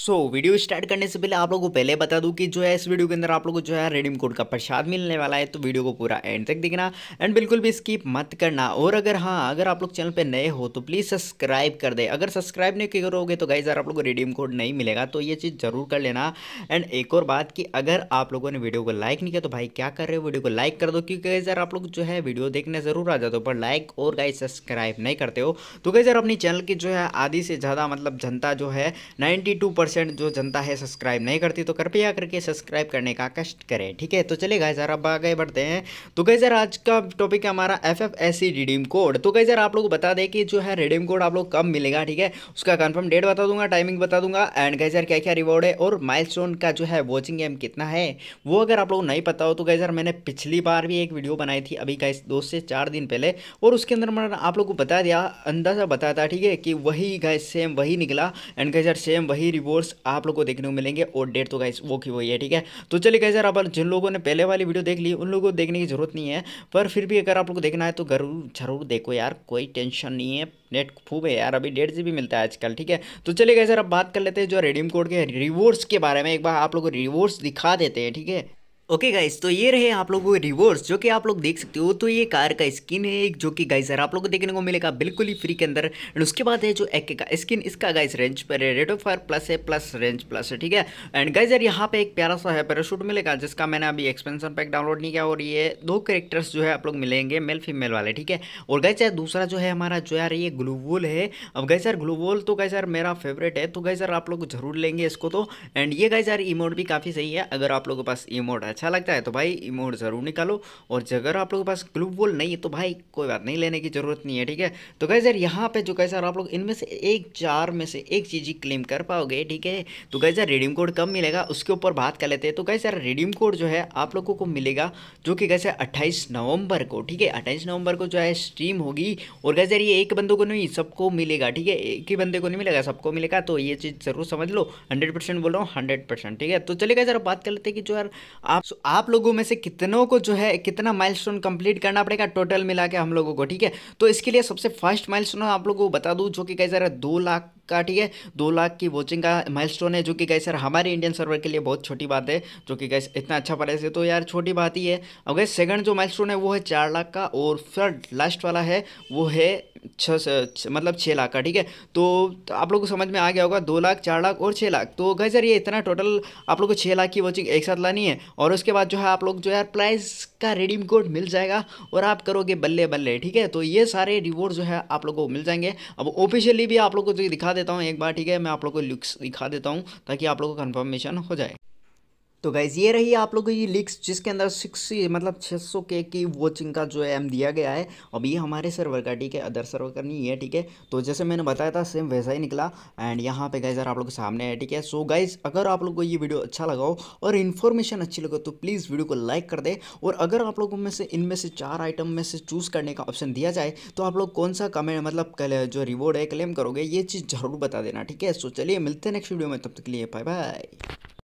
सो so, video start करने से पहले आप लोगों को पहले बता दूं कि जो है इस वीडियो के अंदर आप लोगों को जो है रेडीम कोड का प्रसाद मिलने वाला है तो वीडियो को पूरा एंड तक देखना एंड बिल्कुल भी स्किप मत करना और अगर हाँ अगर आप लोग चैनल पे नए हो तो प्लीज़ सब्सक्राइब कर दे अगर सब्सक्राइब नहीं करोगे तो गाइजार आप लोग को रेडीम कोड नहीं मिलेगा तो ये चीज़ ज़रूर कर लेना एंड एक और बात कि अगर आप लोगों ने वीडियो को लाइक नहीं किया तो भाई क्या कर रहे हो वीडियो को लाइक कर दो क्योंकि गाइज आप लोग जो है वीडियो देखने ज़रूर आ जाते हो पर लाइक और गाइज सब्सक्राइब नहीं करते हो तो गाइजार अपनी चैनल की जो है आधी से ज़्यादा मतलब जनता जो है नाइन्टी परसेंट जो जनता है सब्सक्राइब नहीं करती तो कृपया करके सब्सक्राइब करने का कष्ट करें ठीक है तो चले गए सर अब आगे बढ़ते हैं तो गई सर आज का टॉपिक है हमारा F F S C redeem code तो गाइज सर आप लोग बता दें कि जो है रिडीम कोड आप लोग कब मिलेगा ठीक है उसका कन्फर्म डेट बता दूंगा टाइमिंग बता दूंगा एंड गाइज सर क्या क्या रिवॉर्ड है और माइल का जो है वॉचिंग गेम कितना है वो अगर आप लोग नहीं पता हो तो गई सर मैंने पिछली बार भी एक वीडियो बनाई थी अभी गाइज दो से चार दिन पहले और उसके अंदर मैंने आप लोग को बता दिया अंदाजा बताया था ठीक है कि वही गए सेम वही निकला एंड गाइज सर सेम वही रिवॉर्ड कोर्स आप लोग को देखने को मिलेंगे और डेट तो गाइस वो की वही है ठीक है तो चलिए गाइस यार अब जिन लोगों ने पहले वाली वीडियो देख ली उन लोगों को देखने की जरूरत नहीं है पर फिर भी अगर आप लोग को देखना है तो जरूर जरूर देखो यार कोई टेंशन नहीं है नेट खूब है यार अभी डेढ़ जी मिलता है आजकल ठीक है तो चलिए गाइस यार अब बात कर लेते हैं जो रेडीम कोड के रिवॉर्ड्स के बारे में एक बार आप लोग को रिवॉर्ड्स दिखा देते हैं ठीक है ओके गाइस तो ये रहे आप लोगों के रिवॉर्ड्स जो कि आप लोग देख सकते हो तो ये कार का स्किन है एक जो कि गाइस यार आप लोग को देखने को मिलेगा बिल्कुल ही फ्री के अंदर एंड उसके बाद है जो एक का स्किन इसका गाइस रेंज पर है रेट ऑफ फायर प्लस है प्लस रेंज प्लस है ठीक है एंड गाइस यार यहाँ पे एक प्यारा सा है पैराशूट मिलेगा जिसका मैंने अभी एक्सपेंसन पैक डाउनलोड नहीं किया और ये दो करेक्टर्स जो है आप लोग मिलेंगे मेल फीमेल वाले ठीक है और गाइस यार दूसरा जो है हमारा जो यार ये ग्लूवोल है अब गाइस यार ग्लूवोल तो गाइस यार मेरा फेवरेट है तो गाइस यार आप लोग जरूर लेंगे इसको तो एंड ये गाइस यार इमोट भी काफ़ी सही है अगर आप लोगों के पास इमोट है अच्छा लगता है तो भाई इमोट ज़रूर निकालो और अगर आप लोगों के पास ग्लू वॉल नहीं है तो भाई कोई बात नहीं लेने की ज़रूरत नहीं है ठीक है तो गैस यार यहाँ पे जो कैसे आप लोग इनमें से एक चार में से एक चीज़ ही क्लेम कर पाओगे ठीक है तो गैस यार रिडीम कोड कब मिलेगा उसके ऊपर बात कर लेते हैं तो गैस यार रिडीम कोड जो है आप लोगों को मिलेगा जो कि कैसे अट्ठाईस नवंबर को ठीक है अट्ठाईस नवंबर को जो है स्ट्रीम होगी और गैस यार ये एक बंदों को नहीं सबको मिलेगा ठीक है एक ही बंदे को नहीं मिलेगा सबको मिलेगा तो ये चीज़ ज़रूर समझ लो हंड्रेड बोल रहा हूँ हंड्रेड ठीक है तो चलिए गैस यार बात कर लेते हैं कि जो यार आप सो so, आप लोगों में से कितनों को जो है कितना माइलस्टोन कंप्लीट करना पड़ेगा टोटल मिला के हम लोगों को ठीक है तो इसके लिए सबसे फर्स्ट माइलस्टोन आप लोगों को बता दूं जो कि कहीं ज़रा दो लाख का ठीक है दो लाख की वॉचिंग का माइलस्टोन है जो कि गई सर हमारे इंडियन सर्वर के लिए बहुत छोटी बात है जो कि गई इतना अच्छा प्राइस है तो यार छोटी बात ही है अब गई सेकंड जो माइलस्टोन है वो है चार लाख का और फिर लास्ट वाला है वो है छ मतलब छः लाख का ठीक है तो, तो आप लोग को समझ में आ गया होगा दो लाख चार लाख और छः लाख तो गई सर ये इतना टोटल आप लोग को छः लाख की वॉचिंग एक साथ लानी है और उसके बाद जो है आप लोग जो यार प्राइस का रिडीम कोड मिल जाएगा और आप करोगे बल्ले बल्ले ठीक है तो ये सारे रिवॉर्ड जो है आप लोग को मिल जाएंगे अब ऑफिशियली भी आप लोग को जो दिखा देता हूँ एक बार ठीक है मैं आप लोग को लुक्स दिखा देता हूँ ताकि आप लोग को कन्फर्मेशन हो जाए तो गाइज़ ये रही आप लोगों की लीक्स जिसके अंदर सिक्स मतलब 600 के की वॉचिंग का जो एम दिया गया है अब ये हमारे सर्वर का ठीक है अदर सर्वर का नहीं है ठीक है तो जैसे मैंने बताया था सेम वैसा ही निकला एंड यहाँ पे गाइज़ आप लोग के सामने है ठीक है सो गाइज अगर आप लोग को ये वीडियो अच्छा लगा हो और इन्फॉर्मेशन अच्छी लगे तो प्लीज़ वीडियो को लाइक कर दे और अगर आप लोगों में से इनमें से चार आइटम में से चूज़ करने का ऑप्शन दिया जाए तो आप लोग कौन सा कमेंट मतलब जो रिवॉर्ड है क्लेम करोगे ये चीज़ ज़रूर बता देना ठीक है सो चलिए मिलते हैं नेक्स्ट वीडियो में तब तक के लिए बाय बाय